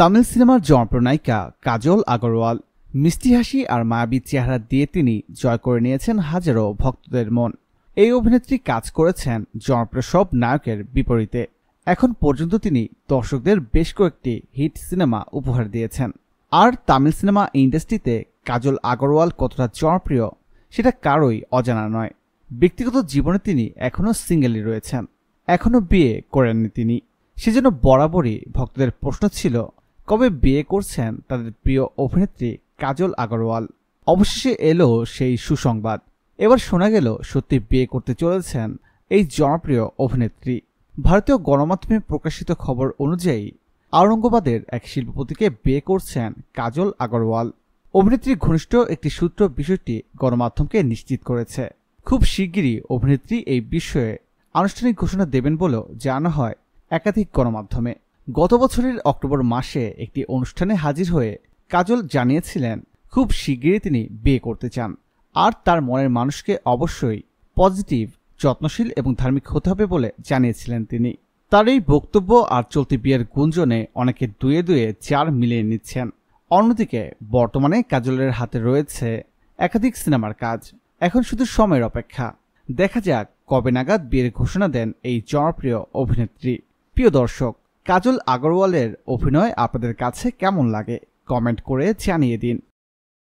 তামিল সিনেমার জনপ্রনায়িকা কাজল আগরওয়াল মিষ্টি হাসি আর মায়াবী চেহারা দিয়ে তিনি জয় করে নিয়েছেন হাজারো ভক্তদের মন এই অভিনেত্রী কাজ করেছেন জনপ্রিয় সব নায়কের বিপরীতে এখন পর্যন্ত তিনি দর্শকদের বেশ কয়েকটি হিট সিনেমা উপহার দিয়েছেন আর তামিল সিনেমা ইন্ডাস্ট্রিতে কাজল আগরওয়াল কতটা জনপ্রিয় সেটা কারোই অজানা নয় ব্যক্তিগত জীবনে তিনি এখনও সিঙ্গেলই রয়েছেন এখনও বিয়ে করেননি তিনি সেজন্য বরাবরই ভক্তদের প্রশ্ন ছিল কবে বিয়ে করছেন তাদের প্রিয় অভিনেত্রী কাজল আগরওয়াল অবশেষে এলো সেই সুসংবাদ এবার শোনা গেল সত্যি বিয়ে করতে চলেছেন এই জনপ্রিয় অভিনেত্রী ভারতীয় গণমাধ্যমে প্রকাশিত খবর অনুযায়ী আওরঙ্গবাদের এক শিল্পপতিকে বিয়ে করছেন কাজল আগরওয়াল অভিনেত্রী ঘনিষ্ঠ একটি সূত্র বিষয়টি গণমাধ্যমকে নিশ্চিত করেছে খুব শিগগিরই অভিনেত্রী এই বিষয়ে আনুষ্ঠানিক ঘোষণা দেবেন বলেও জানা হয় একাধিক গণমাধ্যমে গত বছরের অক্টোবর মাসে একটি অনুষ্ঠানে হাজির হয়ে কাজল জানিয়েছিলেন খুব শীঘ্রই তিনি বিয়ে করতে চান আর তার মনের মানুষকে অবশ্যই পজিটিভ যত্নশীল এবং ধার্মিক হতে হবে বলে জানিয়েছিলেন তিনি তার এই বক্তব্য আর চলতি বিয়ের গুঞ্জনে অনেকে দুয়ে দুয়ে চার মিলিয়ে নিচ্ছেন অন্যদিকে বর্তমানে কাজলের হাতে রয়েছে একাধিক সিনেমার কাজ এখন শুধু সময়ের অপেক্ষা দেখা যাক কবে নাগাদ বিয়ের ঘোষণা দেন এই জনপ্রিয় অভিনেত্রী প্রিয় দর্শক কাজল আগরওয়ালের অভিনয় আপনাদের কাছে কেমন লাগে কমেন্ট করে জানিয়ে দিন